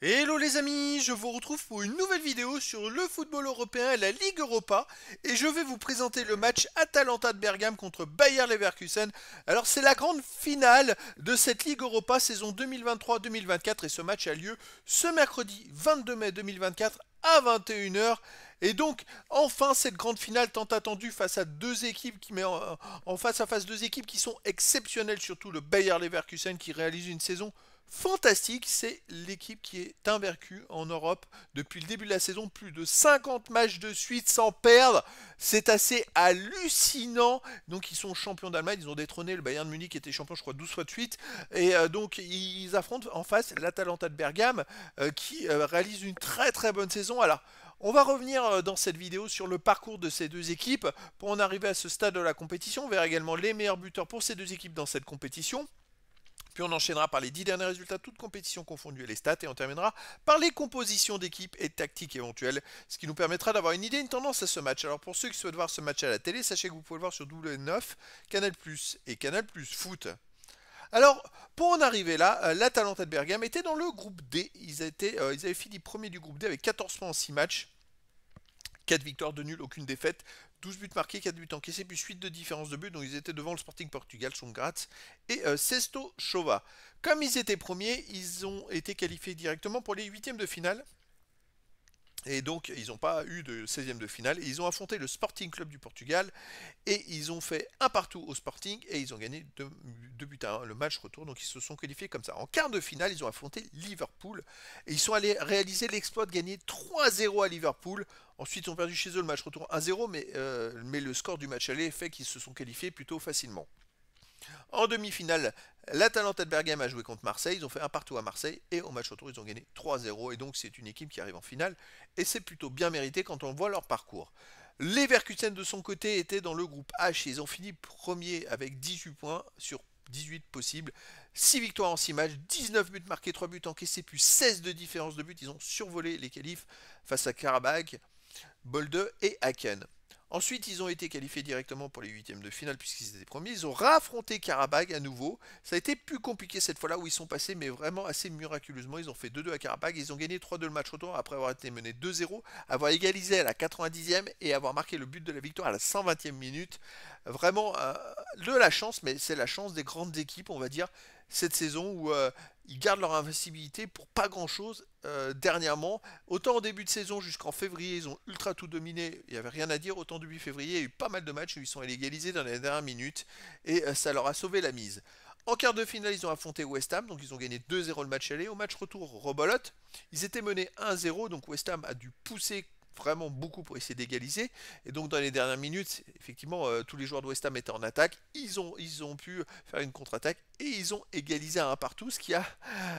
Hello les amis, je vous retrouve pour une nouvelle vidéo sur le football européen et la Ligue Europa et je vais vous présenter le match Atalanta de Bergame contre Bayer Leverkusen. Alors c'est la grande finale de cette Ligue Europa saison 2023-2024 et ce match a lieu ce mercredi 22 mai 2024 à 21h. Et donc, enfin, cette grande finale tant attendue face à deux équipes qui met en, face à face deux équipes qui sont exceptionnelles, surtout le Bayer Leverkusen qui réalise une saison fantastique. C'est l'équipe qui est invercue en Europe depuis le début de la saison. Plus de 50 matchs de suite sans perdre. C'est assez hallucinant. Donc ils sont champions d'Allemagne. Ils ont détrôné le Bayern de Munich qui était champion, je crois, 12 fois de suite. Et euh, donc ils affrontent en face l'Atalanta de Bergame euh, qui euh, réalise une très très bonne saison. Alors. On va revenir dans cette vidéo sur le parcours de ces deux équipes pour en arriver à ce stade de la compétition. On verra également les meilleurs buteurs pour ces deux équipes dans cette compétition. Puis on enchaînera par les 10 derniers résultats, toutes compétitions confondues et les stats. Et on terminera par les compositions d'équipes et tactiques éventuelles, ce qui nous permettra d'avoir une idée, une tendance à ce match. Alors pour ceux qui souhaitent voir ce match à la télé, sachez que vous pouvez le voir sur W9, Canal Plus et Canal Plus Foot. Alors, pour en arriver là, euh, l'Atalanta de Bergame était dans le groupe D. Ils, euh, ils avaient fini premier du groupe D avec 14 points en 6 matchs. 4 victoires de nul, aucune défaite. 12 buts marqués, 4 buts encaissés, puis suite de différence de buts. Donc ils étaient devant le Sporting Portugal, Songratz et euh, Sesto Chova. Comme ils étaient premiers, ils ont été qualifiés directement pour les huitièmes de finale. Et donc, ils n'ont pas eu de 16e de finale. Ils ont affronté le Sporting Club du Portugal et ils ont fait un partout au Sporting et ils ont gagné 2 buts à 1 le match retour. Donc, ils se sont qualifiés comme ça. En quart de finale, ils ont affronté Liverpool et ils sont allés réaliser l'exploit de gagner 3-0 à Liverpool. Ensuite, ils ont perdu chez eux le match retour 1-0, mais, euh, mais le score du match aller fait qu'ils se sont qualifiés plutôt facilement. En demi-finale, l'Atalanta de Bergame a joué contre Marseille. Ils ont fait un partout à Marseille et au match autour ils ont gagné 3-0. Et donc, c'est une équipe qui arrive en finale. Et c'est plutôt bien mérité quand on voit leur parcours. Les Verkusen de son côté étaient dans le groupe H. et Ils ont fini premier avec 18 points sur 18 possibles. 6 victoires en 6 matchs, 19 buts marqués, 3 buts encaissés, plus 16 de différence de buts, Ils ont survolé les qualifs face à Karabakh, Bolde et Aken. Ensuite, ils ont été qualifiés directement pour les huitièmes de finale puisqu'ils étaient premiers. Ils ont raffronté Karabakh à nouveau. Ça a été plus compliqué cette fois-là où ils sont passés, mais vraiment assez miraculeusement. Ils ont fait 2-2 à Karabakh. Ils ont gagné 3-2 le match retour après avoir été menés 2-0, avoir égalisé à la 90e et avoir marqué le but de la victoire à la 120e minute. Vraiment euh, de la chance, mais c'est la chance des grandes équipes, on va dire, cette saison où euh, ils gardent leur invincibilité pour pas grand chose euh, dernièrement. Autant en début de saison jusqu'en février, ils ont ultra tout dominé, il n'y avait rien à dire. Autant depuis février, il y a eu pas mal de matchs où ils sont illégalisés dans les dernières minutes et euh, ça leur a sauvé la mise. En quart de finale, ils ont affronté West Ham, donc ils ont gagné 2-0 le match aller. Au match retour, rebolote. Ils étaient menés 1-0, donc West Ham a dû pousser vraiment beaucoup pour essayer d'égaliser. Et donc dans les dernières minutes, effectivement, euh, tous les joueurs de West Ham étaient en attaque. Ils ont, ils ont pu faire une contre-attaque et ils ont égalisé à un partout, ce qui a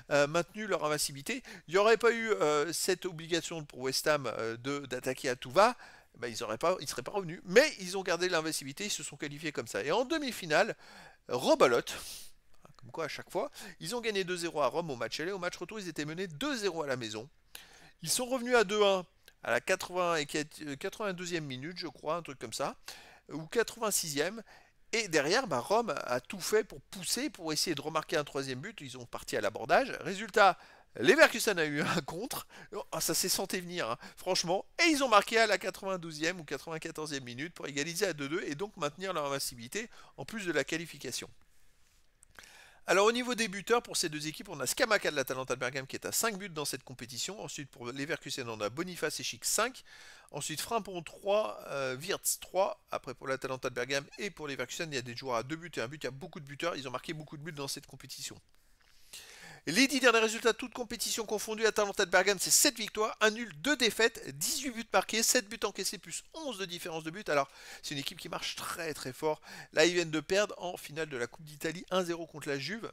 euh, maintenu leur invincibilité. Il n'y aurait pas eu euh, cette obligation pour West Ham d'attaquer à tout va. Eh ben, ils ne pas, ils seraient pas revenus. Mais ils ont gardé l'invincibilité, ils se sont qualifiés comme ça. Et en demi-finale, rebalote hein, comme quoi à chaque fois, ils ont gagné 2-0 à Rome au match aller, au match retour ils étaient menés 2-0 à la maison. Ils sont revenus à 2-1 à la 80 et 92e euh, minute, je crois, un truc comme ça, ou 86e. Et derrière, bah, Rome a tout fait pour pousser, pour essayer de remarquer un troisième but. Ils ont parti à l'abordage. Résultat, Leverkusen a eu un contre. Oh, ça s'est senti venir, hein, franchement. Et ils ont marqué à la 92e ou 94e minute pour égaliser à 2-2 et donc maintenir leur invincibilité en plus de la qualification. Alors au niveau des buteurs, pour ces deux équipes, on a Scamaca de la Talenta de qui est à 5 buts dans cette compétition. Ensuite pour Leverkusen, on a Boniface et Chic 5. Ensuite Frimpon 3, euh, Wirtz 3. Après pour la Talenta de et pour Leverkusen, il y a des joueurs à 2 buts et 1 but. Il y a beaucoup de buteurs, ils ont marqué beaucoup de buts dans cette compétition. Les 10 derniers résultats, de toutes compétitions confondues, à de Bergame, c'est 7 victoires, 1 nul, 2 défaites, 18 buts marqués, 7 buts encaissés, plus 11 de différence de but. Alors, c'est une équipe qui marche très très fort. Là, ils viennent de perdre en finale de la Coupe d'Italie 1-0 contre la Juve.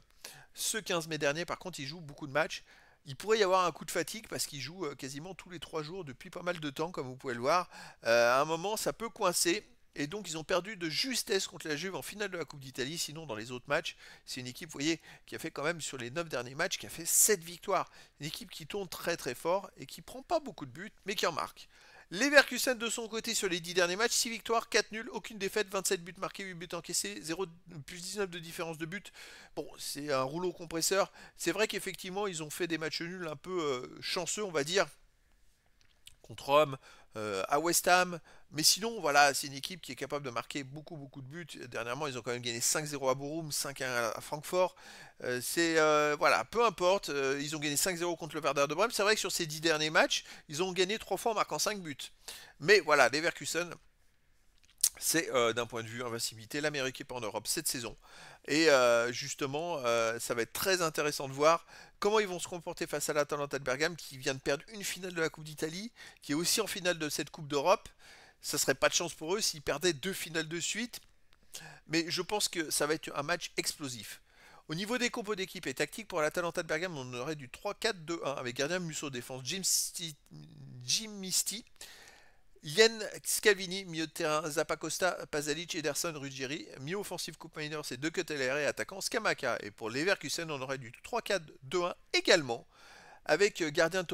Ce 15 mai dernier, par contre, ils jouent beaucoup de matchs. Il pourrait y avoir un coup de fatigue parce qu'ils jouent euh, quasiment tous les 3 jours depuis pas mal de temps, comme vous pouvez le voir. Euh, à un moment, ça peut coincer. Et donc ils ont perdu de justesse contre la Juve en finale de la Coupe d'Italie. Sinon dans les autres matchs, c'est une équipe, vous voyez, qui a fait quand même sur les 9 derniers matchs, qui a fait 7 victoires. Une équipe qui tourne très très fort et qui prend pas beaucoup de buts, mais qui en marque. Leverkusen de son côté sur les 10 derniers matchs, 6 victoires, 4 nuls, aucune défaite, 27 buts marqués, 8 buts encaissés, 0 plus 19 de différence de but. Bon, c'est un rouleau compresseur. C'est vrai qu'effectivement, ils ont fait des matchs nuls un peu euh, chanceux, on va dire, contre Rome, euh, à West Ham. Mais sinon, voilà, c'est une équipe qui est capable de marquer beaucoup, beaucoup de buts. Dernièrement, ils ont quand même gagné 5-0 à Borum, 5-1 à Francfort. Euh, c'est euh, voilà, peu importe. ils ont gagné 5-0 contre le perdeur de Brême. C'est vrai que sur ces 10 derniers matchs, ils ont gagné 3 fois en marquant 5 buts. Mais voilà, Leverkusen c'est euh, d'un point de vue invincibilité l'Amérique n'est pas en Europe cette saison. Et euh, justement, euh, ça va être très intéressant de voir comment ils vont se comporter face à l'Atalanta de Bergame qui vient de perdre une finale de la Coupe d'Italie, qui est aussi en finale de cette Coupe d'Europe. Ça serait pas de chance pour eux s'ils perdaient deux finales de suite. Mais je pense que ça va être un match explosif. Au niveau des compos d'équipe et tactique, pour l'Atalanta de Bergame, on aurait du 3-4-2-1 avec gardien Musso, défense Jim, Jim Misty, Yen Scavini, milieu de terrain, Zapacosta, Pazalic, Ederson, Ruggieri. Milieu offensif Coupe Minor, c'est deux et attaquant Skamaka. Et pour Leverkusen, on aurait du 3-4-2-1 également. Avec euh, gardien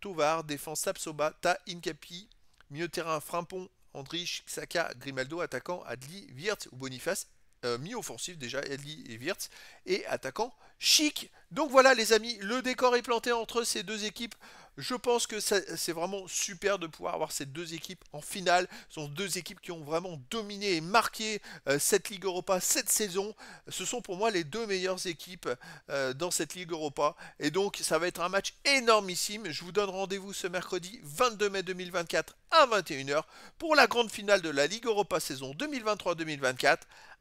Tovar, défense Tapsoba, Ta, Incapi, milieu de terrain Frimpon, Andrich, Saka, Grimaldo, attaquant Adli, Wirtz ou Boniface euh, mi-offensif déjà, Edli et Wirtz, et attaquant chic. Donc voilà les amis, le décor est planté entre ces deux équipes. Je pense que c'est vraiment super de pouvoir avoir ces deux équipes en finale. Ce sont deux équipes qui ont vraiment dominé et marqué euh, cette Ligue Europa cette saison. Ce sont pour moi les deux meilleures équipes euh, dans cette Ligue Europa. Et donc ça va être un match énormissime. Je vous donne rendez-vous ce mercredi 22 mai 2024 à 21h pour la grande finale de la Ligue Europa saison 2023-2024.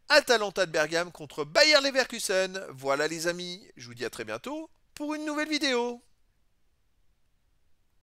Atalanta de Bergame contre Bayer Leverkusen. Voilà les amis, je vous dis à très bientôt pour une nouvelle vidéo.